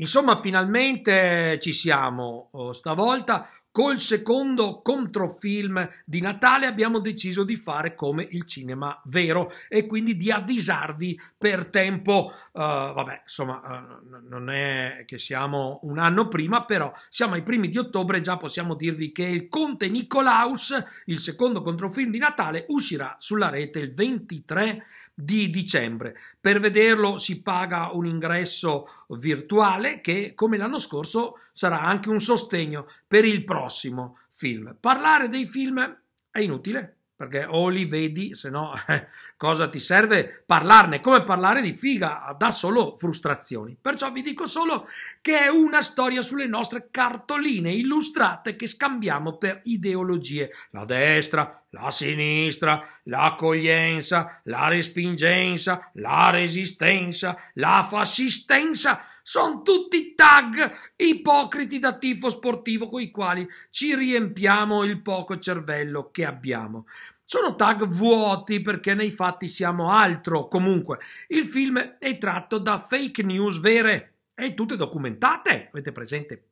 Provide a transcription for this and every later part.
Insomma, finalmente ci siamo oh, stavolta. Col secondo controfilm di Natale abbiamo deciso di fare come il cinema vero e quindi di avvisarvi per tempo. Uh, vabbè, insomma, uh, non è che siamo un anno prima, però siamo ai primi di ottobre già possiamo dirvi che il Conte Nicolaus, il secondo controfilm di Natale, uscirà sulla rete il 23 di dicembre. Per vederlo si paga un ingresso virtuale che, come l'anno scorso, sarà anche un sostegno per il prossimo film. Parlare dei film è inutile, perché o li vedi, se no eh, cosa ti serve parlarne? Come parlare di figa dà solo frustrazioni. Perciò vi dico solo che è una storia sulle nostre cartoline illustrate che scambiamo per ideologie. La destra, la sinistra, l'accoglienza, la respingenza, la resistenza, la fascistenza sono tutti tag ipocriti da tifo sportivo con i quali ci riempiamo il poco cervello che abbiamo. Sono tag vuoti perché nei fatti siamo altro. Comunque, il film è tratto da fake news vere e tutte documentate. Avete presente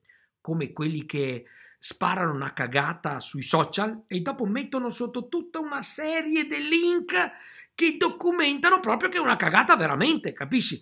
come quelli che sparano una cagata sui social e dopo mettono sotto tutta una serie di link che documentano proprio che è una cagata veramente, capisci?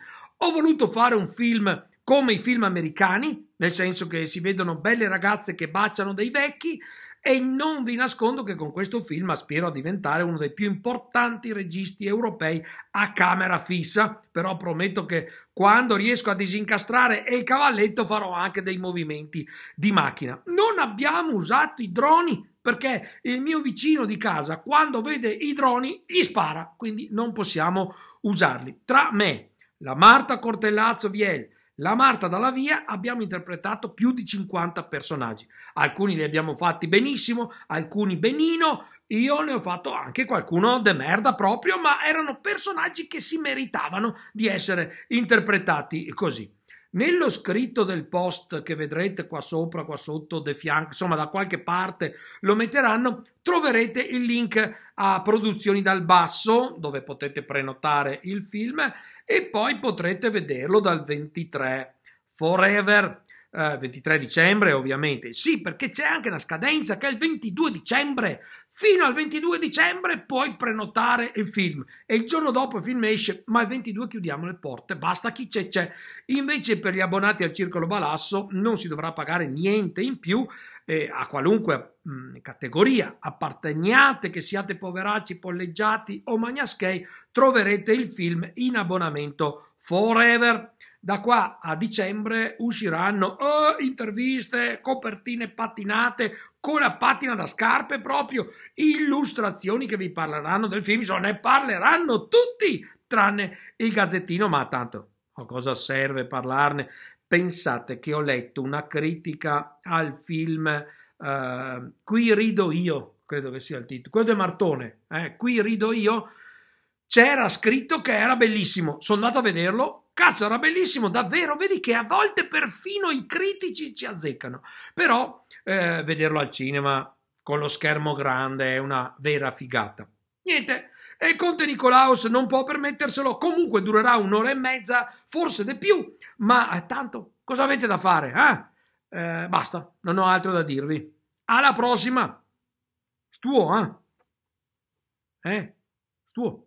Ho voluto fare un film come i film americani, nel senso che si vedono belle ragazze che baciano dei vecchi e non vi nascondo che con questo film aspiro a diventare uno dei più importanti registi europei a camera fissa, però prometto che quando riesco a disincastrare il cavalletto farò anche dei movimenti di macchina. Non abbiamo usato i droni perché il mio vicino di casa quando vede i droni gli spara, quindi non possiamo usarli. Tra me la Marta Cortellazzo Viel, la Marta Dalla Via abbiamo interpretato più di 50 personaggi. Alcuni li abbiamo fatti benissimo, alcuni benino. Io ne ho fatto anche qualcuno de merda proprio, ma erano personaggi che si meritavano di essere interpretati così. Nello scritto del post che vedrete qua sopra, qua sotto, de fianco, insomma da qualche parte lo metteranno, troverete il link a Produzioni dal Basso, dove potete prenotare il film e poi potrete vederlo dal 23. Forever eh, 23 dicembre ovviamente, sì perché c'è anche una scadenza che è il 22 dicembre, fino al 22 dicembre puoi prenotare il film e il giorno dopo il film esce, ma il 22 chiudiamo le porte, basta chi c'è c'è. Invece per gli abbonati al Circolo Balasso non si dovrà pagare niente in più eh, a qualunque mh, mm, categoria apparteniate, che siate poveracci, polleggiati o magnaschei, troverete il film in abbonamento forever da qua a dicembre usciranno oh, interviste, copertine patinate con la patina da scarpe proprio, illustrazioni che vi parleranno del film, cioè ne parleranno tutti tranne il gazzettino, ma tanto a cosa serve parlarne? Pensate che ho letto una critica al film eh, Qui rido io, credo che sia il titolo, quello di Martone, eh, Qui rido io, c'era scritto che era bellissimo, sono andato a vederlo, Cazzo, era bellissimo, davvero. Vedi che a volte perfino i critici ci azzeccano. Però eh, vederlo al cinema con lo schermo grande è una vera figata. Niente. E Conte Nicolaus non può permetterselo, comunque durerà un'ora e mezza, forse di più, ma eh, tanto cosa avete da fare? Eh? Eh, basta, non ho altro da dirvi. Alla prossima! Stuo, eh? Eh? Stuo.